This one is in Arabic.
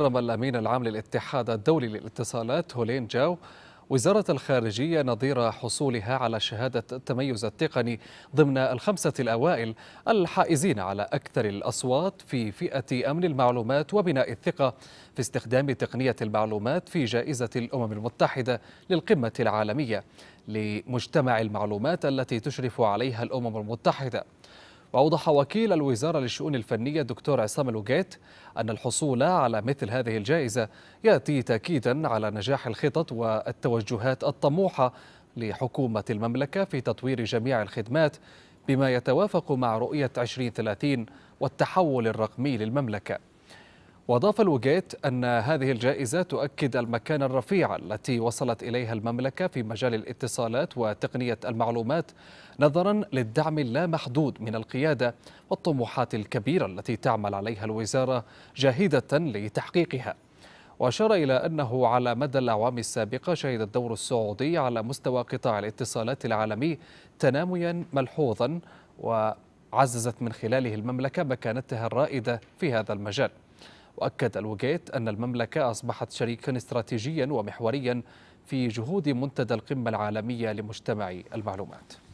رغم الأمين العام للاتحاد الدولي للاتصالات هولين جاو وزارة الخارجية نظير حصولها على شهادة التميز التقني ضمن الخمسة الأوائل الحائزين على أكثر الأصوات في فئة أمن المعلومات وبناء الثقة في استخدام تقنية المعلومات في جائزة الأمم المتحدة للقمة العالمية لمجتمع المعلومات التي تشرف عليها الأمم المتحدة وأوضح وكيل الوزارة للشؤون الفنية الدكتور عصام الوجيت أن الحصول على مثل هذه الجائزة يأتي تأكيدا على نجاح الخطط والتوجهات الطموحة لحكومة المملكة في تطوير جميع الخدمات بما يتوافق مع رؤية 2030 والتحول الرقمي للمملكة واضاف الوجيت ان هذه الجائزه تؤكد المكانه الرفيعه التي وصلت اليها المملكه في مجال الاتصالات وتقنيه المعلومات نظرا للدعم اللامحدود من القياده والطموحات الكبيره التي تعمل عليها الوزاره جاهده لتحقيقها وأشار إلى أنه على مدى الأعوام السابقة شهد الدور السعودي على مستوى قطاع الاتصالات العالمي تناميا ملحوظا وعززت من خلاله المملكة مكانتها الرائدة في هذا المجال وأكد الوجيت أن المملكة أصبحت شريكا استراتيجيا ومحوريا في جهود منتدى القمة العالمية لمجتمع المعلومات